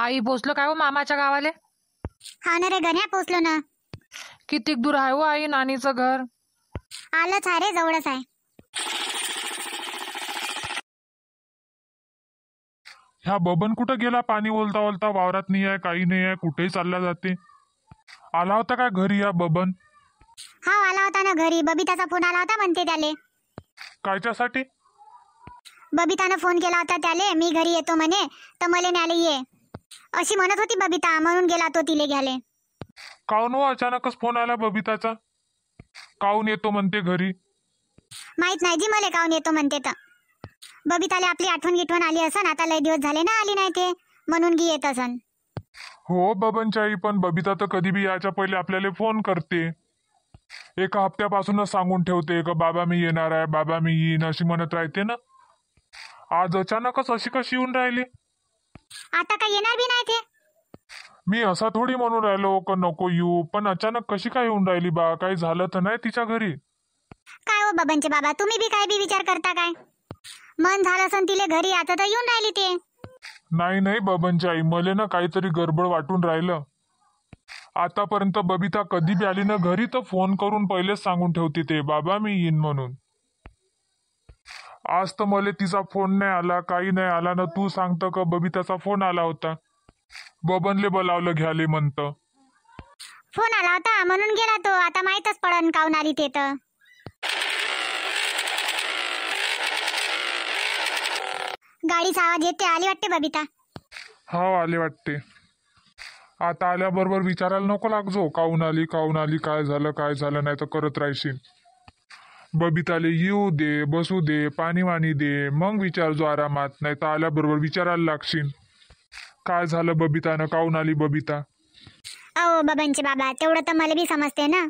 आई पोचलो काय हो मामाच्या गावाले हा ना रे गण्या पोचलो ना कितीक दूर आहे हो आई नानीचं घर आलंच आहे रे जवळच आहे ह्या बबन कुठं गेला पाणी ओलता ओलता वावरात नाही आहे काही नाही आहे कुठेही चालला जाते आला होता का घरी या बबन हा आला होता ना घरी बबिताचा फोन आला होता म्हणते त्याले कायच्यासाठी बबितानं फोन केला होता त्याले मी घरी येतो म्हणे तर मला न्यायला ये अशी म्हणत होती बबिता म्हणून गेला तो तिले गेले काऊन हो अचानकच फोन आला बबिताचा काऊन येतो म्हणते घरी माहित नाही जी मला काऊन येतो म्हणते तर बबिताले आपली आठवण गिठवण आली असन आता लय दिवस झाले ना आली नाही ते म्हणून गी येत असन हो बबनचाई पण बबिता तर कधी बी याच्या पहिले आपल्याला फोन करते एका हप्त्यापासूनच सांगून ठेवते का बाबा मी येणार आहे बाबा मी येईन अशी म्हणत राहते ना आज अचानकच अशी कशी येऊन राहिली आता काय येणार बी नाही ते मी असा थोडी म्हणून राहिलो का नको येऊ पण अचानक कशी काय येऊन राहिली बा काय झालं तर नाही तिच्या घरी काय हो बाबांचे बाबा तुम्ही बी काय बी विचार करता काय मन झालं तिला तिले घरी आता तर येऊन राहिली ते नाही नाही बाबांची आई मला ना काहीतरी गडबड वाटून राहिलं आतापर्यंत बबिता कधी बी आली ना घरी तर फोन करून पहिलेच सांगून ठेवते ते बाबा मी येईन म्हणून आज तर मला तिचा फोन नाही आला काही नाही आला ना तू सांगतं का बबिताचा फोन आला होता बबनले बोलावलं घ्याले म्हणत फोन आला होता म्हणून गेला तो आता माहीतच पडन काऊन आली ते तर गाडीचा आवाज येते आली वाटते बबिता हो आली वाटते आता आल्याबरोबर विचारायला नको लागजो काऊन आली काऊन आली काय झालं काय झालं नाही तर करत राहशील बबिताले येऊ दे बसू दे पाणी वाणी दे मग विचार जो आरामात नाही तर आल्याबरोबर विचारायला लागशील काय झालं बबितानं काऊन आली बबिता अहो बाबांचे बाबा तेवढं तर मला बी समजते ना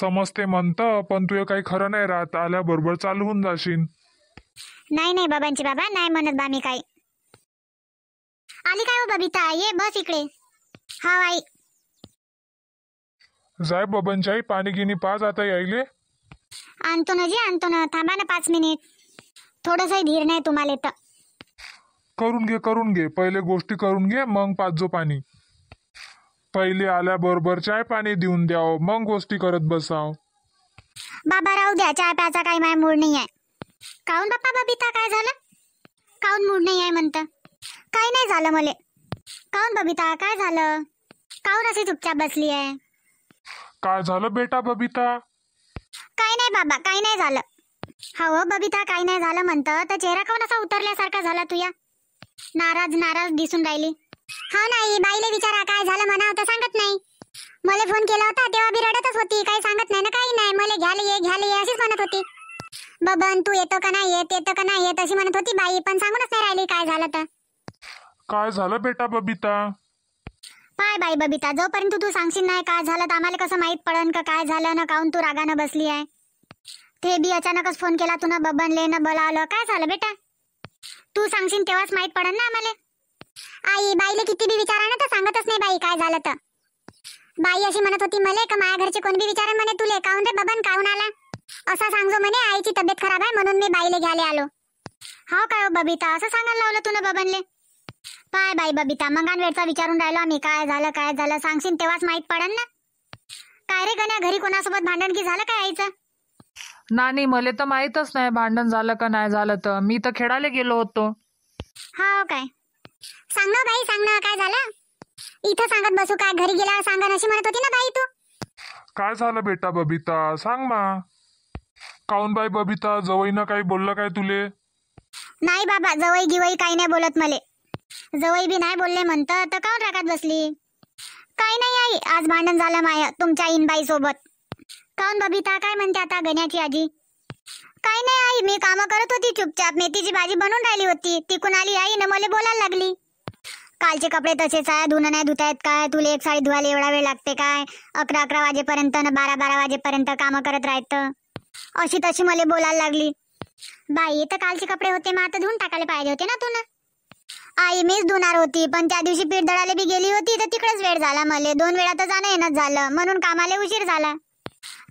समजते म्हणत पण तुझं काही खरं नाही राहत आल्याबरोबर होऊन जाशील नाही नाही बाबांचे बाबा नाही म्हणत बा मी काय आली काय हो बबिता ये बस इकडे हा आई जाय आई पाणी गिनी पाच आता यायले आणतो ना जी आणतो ना थांबा ना पाच मिनिट थोडस धीर नाही तुम्हाला तर करून घे करून घे पहिले गोष्टी करून घे मग पाच जो पाणी पहिले बरोबर चाय पाणी देऊन द्याव मग गोष्टी करत बसाव बाबा राहू द्या चाय प्याचा काही माय मूड नाही आहे काहून बाप्पा बबिता काय झालं काऊन मूड नाही आहे म्हणत काही नाही झालं मले काऊन बबिता काय झालं काहून अशी चुपचाप बसली आहे काय झालं बेटा बबिता काही नाही बाबा काही नाही झालं हो बबिता काही नाही झालं म्हणत तर चेहरा खाऊन असा उतरल्यासारखा झाला तुया नाराज नाराज दिसून राहिली हा हो नाही बाईले विचारा काय झालं म्हणा होतं सांगत नाही मला फोन केला होता तेव्हा बी रडतच होती काही सांगत नाही ना काही नाही मला घ्याल ये घ्याल ये अशीच म्हणत होती बबन तू येतो का नाही येत येतो का नाही येत अशी म्हणत होती बाई पण सांगूनच नाही राहिली काय झालं तर काय झालं बेटा बबिता पाय बाई बबिता जोपर्यंत तू सांगशील नाही काय झालं तर आम्हाला कसं माहीत पडन का काय झालं ना काऊन तू रागानं बसली आहे ते बी अचानकच फोन केला तू ना बबनले ना आलं काय झालं बेटा तू सांगशील तेव्हाच माहीत पडन ना आम्हाला आई बाईले किती बी विचारा ना तर सांगतच नाही बाई काय झालं तर बाई अशी म्हणत होती मले का माझ्या घरचे कोण बी विचारा म्हणे तुले काऊन रे बबन काऊन आला असा सांगजो म्हणे आईची तब्येत खराब आहे म्हणून मी बाईले घ्यायला आलो हो काय बबिता असं सांगायला लावलं तू ना बबनले पाय बाई बबिता मंगान वेळचा विचारून राहिलो आम्ही काय झालं काय झालं सांगशील तेव्हाच माहित पडन ना काय रे गण्या घरी कोणासोबत भांडण की झालं काय आईचं नाही मला तर माहीतच नाही भांडण झालं का नाही झालं तर मी तर खेळायला गेलो होतो हो काय सांग ना हो बाई सांग ना हो, काय झालं इथं सांगत बसू काय घरी गेल्यावर सांगा अशी म्हणत होती ना बाई तू काय झालं बेटा बबिता सांग ना काऊन बाई बबिता ना काही बोललं काय तुले नाही बाबा जवई गिवई काही नाही बोलत मले जवळ बी नाही बोलले म्हणतं तर काऊन रागात बसली काही नाही आई आज भांडण झालं माय तुमच्या इनबाई सोबत काऊन बबिता काय म्हणते आता गण्याची आजी काही नाही आई मी काम करत होती चुपचाप मेथीची भाजी बनून राहिली होती तिकून आली आई न मला बोलायला लागली कालचे कपडे तसेच आहे धुणं नाही धुतायत काय तुला एक साडी धुवायला एवढा वेळ लागते काय अकरा अकरा वाजेपर्यंत न बारा बारा वाजेपर्यंत कामं करत राहतं अशी तशी मला बोलायला लागली बाई तर कालचे कपडे होते मग आता धुवून टाकायला पाहिजे होते ना तू ना आई मीच धुणार होती पण त्या दिवशी पीठ दळायला बी गेली होती तर तिकडेच वेळ झाला मला दोन वेळा तर जाणं येणं झालं म्हणून कामाला उशीर झाला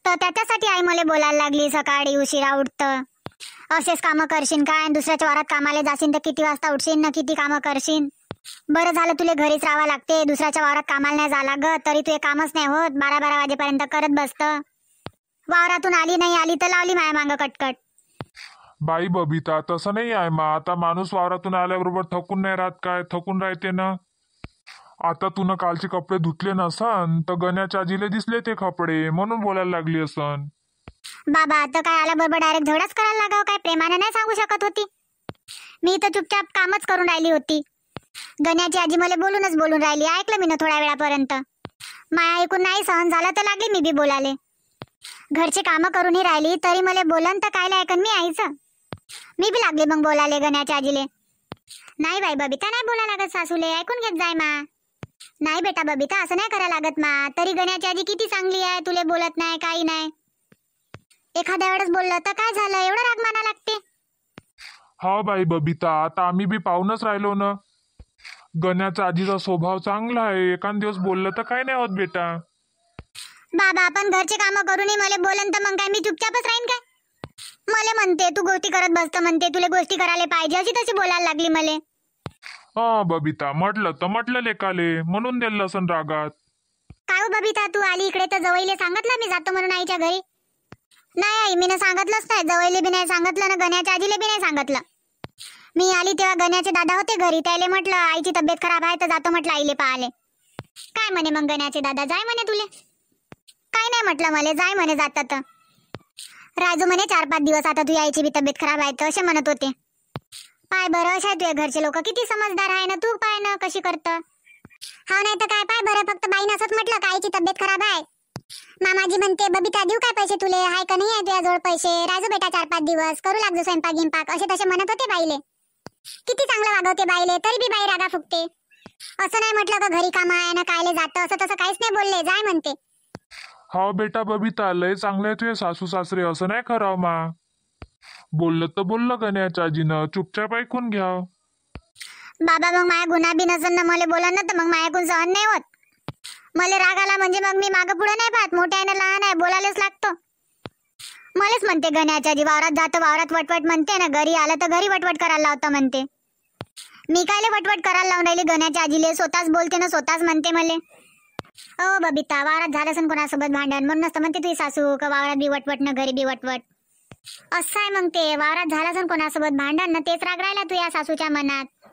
तर त्याच्यासाठी आई मला बोलायला लागली सकाळी उशिरा उठत असेच कामं करशील काय दुसऱ्याच्या वारात कामाला जाशील तर किती वाजता उठशील ना किती कामं करशील बरं झालं तुला घरीच राहावं लागते दुसऱ्याच्या वारात कामाला नाही जा ग तरी तू कामच नाही होत बारा बारा वाजेपर्यंत करत बसतं वावरातून आली नाही आली तर लावली माया मागं कटकट बाई बबिता तसं नाही आहे मा आता माणूस वावरातून आल्याबरोबर थकून नाही राहत काय थकून राहते ना आता तुनं कालचे कपडे धुतले नसन तर गण्याच्या आजीले दिसले ते कपडे म्हणून बोलायला लागली असन बाबा आता काय आला बरोबर डायरेक्ट धडाच करायला लागाव काय प्रेमाने नाही सांगू शकत होती मी तर चुपचाप कामच करून राहिली होती गण्याची आजी मला बोलूनच बोलून राहिली ऐकलं मी ना थोड्या वेळापर्यंत माया ऐकून नाही सहन झाला तर लागली मी बी बोलाले घरचे कामं करूनही राहिली तरी मला बोलन तर काय ऐकन मी आईचं मी बी लागले मग बोलाले गण्याच्या आजीले नाही बाई बबिता नाही बोला लागत सासूले ऐकून घेत जाय मा नाही बेटा बबिता असं नाही करा लागत मा तरी गण्याची आजी किती चांगली आहे तुले बोलत नाही काही नाही एखाद्या वेळेस बोललं तर काय झालं एवढं राग माना लागते हा बाई बबिता आता आम्ही बी पाहूनच राहिलो ना गण्याचा आजीचा स्वभाव चांगला आहे एखाद दिवस बोललं तर काय नाही होत बेटा बाबा आपण घरचे काम करूनही मला बोलन तर मग काय मी चुपचापच राहीन काय मला म्हणते तू गोष्टी करत बसत म्हणते तुले गोष्टी करायला पाहिजे अशी तशी बोलायला लागली मले हा बबिता म्हटलं तर म्हटलं लेकाले म्हणून दिलं असन रागात काय हो बबिता तू आली इकडे तर जवळीले सांगितलं मी जातो म्हणून आईच्या घरी नाही आई मी सांगितलंच नाही जवळीले बी नाही सांगितलं ना गण्याच्या आजीले बी नाही सांगितलं मी आली तेव्हा गण्याचे दादा होते घरी त्याले म्हटलं आईची तब्येत खराब आहे तर जातो म्हटलं आईले पाहले काय म्हणे मग गण्याचे दादा जाय म्हणे तुले काय नाही म्हटलं मला जाय म्हणे जातात राजू म्हणे चार पाच दिवस आता तू यायची बी तब्येत खराब आहे तर असे म्हणत होते पाय बरं अशा तुझ्या घरचे लोक किती समजदार आहे ना तू पाय ना कशी करत हा हो, नाही तर काय पाय बरं फक्त बाईन नसत म्हटलं का आईची तब्येत खराब आहे मामाजी म्हणते बबिता देऊ काय पैसे तुले हाय का नाही आहे जवळ पैसे राजू बेटा चार पाच दिवस करू लागजो स्वयंपाक गिंपाक असे तसे म्हणत होते बाईले किती चांगलं वागवते बाईले तरी बी बाई रागा फुकते असं नाही म्हटलं का घरी कामा आहे ना कायले जात असं तसं काहीच नाही बोलले जाय म्हणते हाव बेटा बबिता लय चांगले तुझे सासू सासरे असं नाही खराव मा बोललं तर बोललं गण्याच्या आजीनं चुपचाप ऐकून घ्या बाबा मग माया गुन्हा बी नसेल ना मला बोला ना तर मग माया मायाकून सहन नाही होत मला राग आला म्हणजे मग मी मागं पुढे नाही पाहत मोठ्या आहे ना लहान आहे बोलायलाच लागतो मलाच म्हणते गण्याच्या आजी वावरात जातो वावरात वटवट म्हणते ना घरी आलं तर घरी वटवट करायला लावतं म्हणते मी काय वटवट करायला लावून राहिली गण्याच्या आजीले स्वतःच बोलते ना स्वतःच म्हणते मला हो बबिता वावरात झालं असं कोणासोबत भांडण म्हणून नसतं म्हणते तुझी सासू का वावरात बिवटवट ना घरी बिवटवट असं आहे मग ते वावरात झालं असं कोणासोबत भांडण ना तेच राग राहिला तू या सासूच्या मनात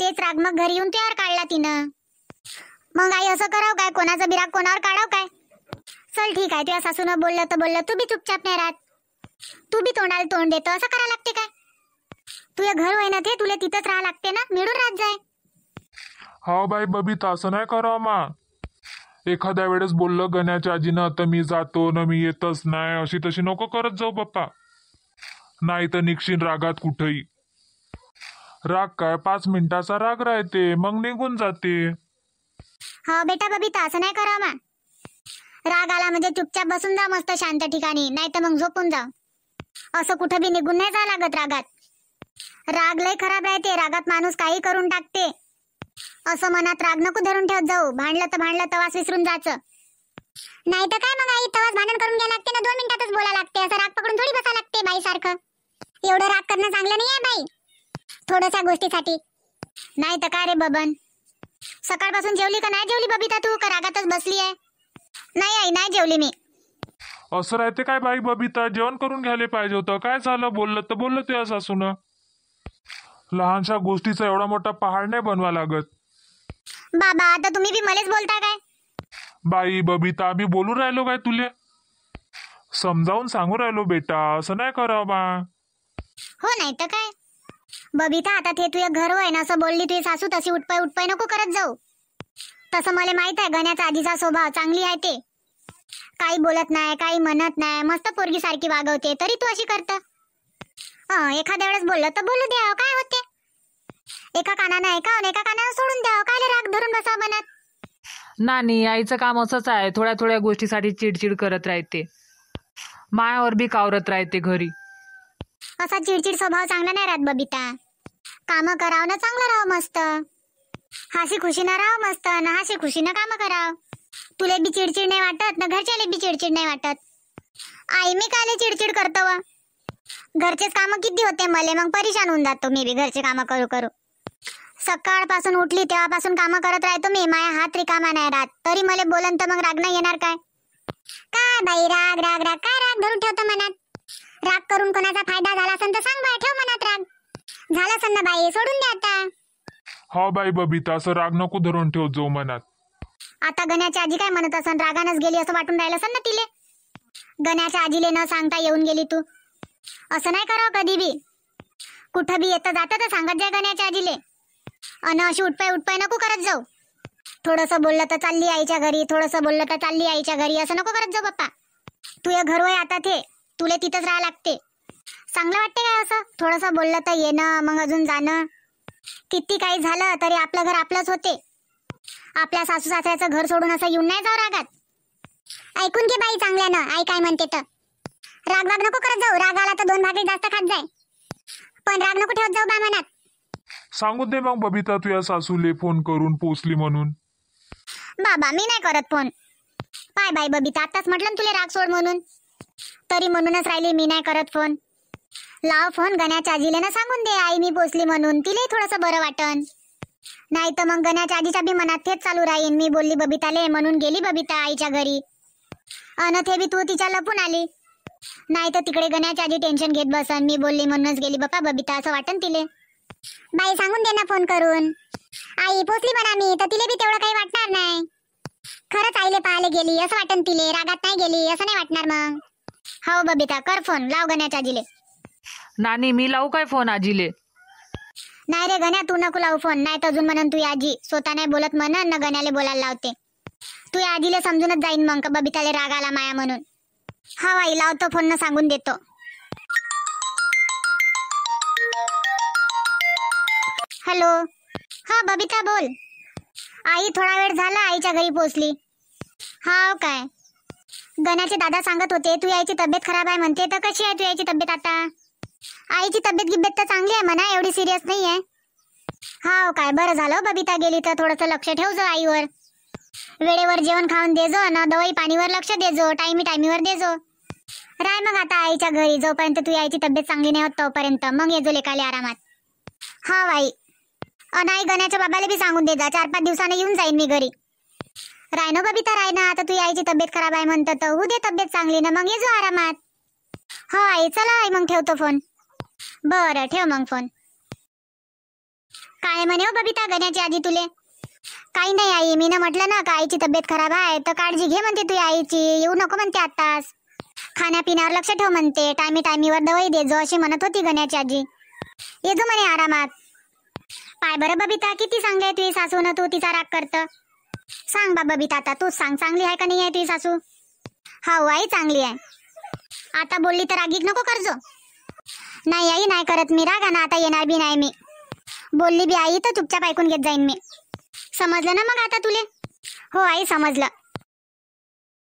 तेच राग मग घरी येऊन तुझ्यावर काढला तिनं मग आई असं करावं काय कोणाचा बिराग कोणावर काढाव काय चल ठीक आहे तुझ्या सासूनं बोललं तर बोललं तू बी चुपचाप नाही राहत तू बी तोंडाला तोंड देतो असं करावं लागते काय तुझं घर होय ना ते तुला तिथंच राहा लागते ना मिळून राहत जाय हो बाई बबीता असं नाही करा मा एखाद्या वेळेस बोललं गण्याच्या आजीनं आता मी जातो ना मी येतच नाही अशी तशी नको करत जाऊ बाप्पा नाही तर निक्षीन रागात कुठंही राग काय पाच मिनिटाचा राग राहते मग निघून जाते हा बेटा बबीता असं नाही करा मा राग आला म्हणजे चुपचाप बसून जा मस्त शांत ठिकाणी नाही तर मग झोपून जा असं कुठं बी निघून नाही जा लागत रागात राग लय खराब आहे ते रागात माणूस काही करून टाकते असं मनात राग नको धरून ठेवत जाऊ भांडलं तर भांडलं तवास विसरून जायचं नाही तर काय मग आई तवास भांडण करून घ्या लागते ना दोन मिनिटातच बोला लागते असं राग पकडून थोडी बसा लागते बाई सारखं एवढं राग करणं चांगलं नाही आहे बाई थोड्याशा गोष्टीसाठी नाही तर काय रे बबन सकाळपासून जेवली का नाही जेवली बबिता तू का रागातच बसली आहे नाही आई नाही जेवली मी असं राहते काय बाई बबिता जेवण करून घ्यायला पाहिजे होतं काय झालं बोललं तर बोललं ते सासून लहानशा गोष्टीचा एवढा मोठा पहाड नाही बनवा लागत बाबा आता तुम्ही बी मलेच बोलता काय बाई बबिता मी बोलू राहिलो काय तुले समजावून सांगू राहिलो बेटा असं नाही करा बा हो नाही तर काय बबिता आता ते तुझ्या घर वय ना असं बोलली तुझी सासू तशी उठपाय उठपाय नको करत जाऊ तसं मला माहित आहे गण्याचा आधीचा स्वभाव चांगली आहे ते काही बोलत नाही काही म्हणत नाही मस्त पोरगी सारखी वागवते तरी तू अशी करत एखाद्या वेळेस बोललं तर बोलू द्या काय होते एका कानानं ऐकावं एका कानानं सोडून द्यावं काय राग धरून बसा मनात नानी आईचं काम असंच आहे थोड्या थोड्या गोष्टीसाठी चिडचिड करत राहते मायावर बी कावरत राहते घरी असा चिडचिड स्वभाव चांगला नाही राहत बबिता काम करावं ना चांगलं राहावं मस्त हाशी खुशीनं राहावं मस्त ना हाशी खुशीनं काम कराव तुला बी चिडचिड नाही वाटत ना घरच्याले बी चिडचिड नाही वाटत आई मी काले चिडचिड करतो व घरचेच कामं किती होते मले मग परेशान होऊन जातो मी बी घरचे काम करू करू सकाळपासून उठली तेव्हापासून काम करत राहतो मी माया हात रिकामा नाही राहत तरी मला बोलन तर मग राग नाही येणार काय काय बाई राग राग राग काय राग धरून ठेवतो मनात राग करून कोणाचा फायदा झाला असेल तर सांग बाई ठेव मनात राग झाला असेल ना बाई सोडून द्या आता हो बाई बबीता असं राग नको धरून ठेव जो मनात आता गण्याची आजी काय म्हणत असन रागानच गेली असं वाटून राहिलं असेल ना तिले गण्याच्या आजीले न सांगता येऊन गेली तू असं नाही करावं कधी बी कुठं बी येतं जातं तर सांगत जाय गण्याच्या आजीले अन अशी उठपाय उठपाय नको करत जाऊ थोडंसं बोललं तर चालली आईच्या घरी थोडंसं बोललं तर चालली आईच्या घरी असं नको करत जाऊ पप्पा तू या घरवय आता ते तुला तिथंच राहा लागते चांगलं वाटते काय असं थोडंसं बोललं तर येणं मग अजून जाणं किती काही झालं तरी आपलं घर आपलंच होते आपल्या सासू सासऱ्याचं घर सोडून असं येऊन नाही जाऊ रागात ऐकून घे बाई चांगल्यानं आई काय म्हणते तर राग वाग नको करत जाऊ रागाला तर दोन भागे जास्त खात जाय पण राग नको ठेवत जाऊ बा मनात सांगून दे मग बबिता तुझ्या सासूले फोन करून पोचली म्हणून बाबा मी नाही करत फोन बाय बाय बबिता आताच म्हटलं तुला राग सोड म्हणून तरी म्हणूनच राहिली मी नाही करत फोन लाव फोन गण्याच्या आजीला ना सांगून दे आई मी पोचली म्हणून तिलाही थोडंसं बरं वाटन नाही तर मग गण्याच्या आजीच्या बी मनात तेच चालू राहीन मी बोलली बबिताले म्हणून गेली बबिता आईच्या घरी अन ते बी तू तिच्या लपून आली नाही तर तिकडे गण्याच्या आजी टेन्शन घेत बसन मी बोलली म्हणूनच गेली बाबा बबिता असं वाटन तिले बाई सांगून दे ना फोन करून आई पोचली पण आम्ही तर तिला बी तेवढं काही वाटणार नाही खरंच आईले पाहायला गेली असं वाटन तिले रागात नाही गेली असं नाही वाटणार मग हो बबिता कर फोन लाव गण्याच्या आजीले नानी मी लावू काय फोन आजीले नाही रे गण्या तू नको लावू फोन नाही तर अजून म्हणून तू आजी स्वतः नाही बोलत म्हणन ना गण्याला बोलायला लावते तू आजीला समजूनच जाईन मग का राग आला माया म्हणून हा हो, आई लावतो फोन ना सांगून देतो हॅलो हा बबिता बोल आई थोडा वेळ झाला आईच्या घरी पोचली हाव काय गण्याचे दादा सांगत होते तू यायची तब्येत खराब आहे म्हणते तर कशी आहे तू यायची तब्येत आता आईची तब्येत गिब्येत तर चांगली आहे म्हणा एवढी सिरियस नाही आहे हाव काय बरं झालं हो बबिता गेली तर थोडंसं लक्ष ठेव जो आईवर वेळेवर जेवण खाऊन देजो ना दवाई पाणीवर लक्ष देजो टायमी टायमीवर देजो राय मग आता आईच्या घरी जोपर्यंत तू यायची तब्येत चांगली नाही होत तोपर्यंत मग येजो लेकाले आरामात हा आई नाही गण्याच्या बाबाला बी सांगून दे जा चार पाच दिवसाने येऊन जाईन मी घरी राय ना बबिता आहे ना आता तू आईची तब्येत खराब आहे म्हणत तर दे तब्येत चांगली ना मग ये जो आरामात हो आई चला आई मग ठेवतो फोन बरं ठेव मग फोन काय म्हणे हो बबिता गण्याची आधी तुले काही नाही आई मी ना म्हटलं ना का आईची तब्येत खराब आहे तर काळजी घे म्हणते तुझ्या आईची येऊ नको म्हणते आत्ताच खाण्यापिण्यावर लक्ष ठेव म्हणते टायमी टायमीवर दवाई दे जो अशी म्हणत होती गण्याची आजी ये जो म्हणे आरामात पाय बरं बबिता किती आहे तुझी सासू ना तू तिचा राग करत सांग बा बबिता आता तू सांग चांगली आहे का नाही आहे तुझी सासू हा हो, आई चांगली आहे आता बोलली तर रागीत नको करजो नाही आई नाही करत मी राग ना आता येणार बी नाही मी बोलली बी आई तर चुपचाप ऐकून घेत जाईन मी समजलं ना मग आता तुले हो आई समजलं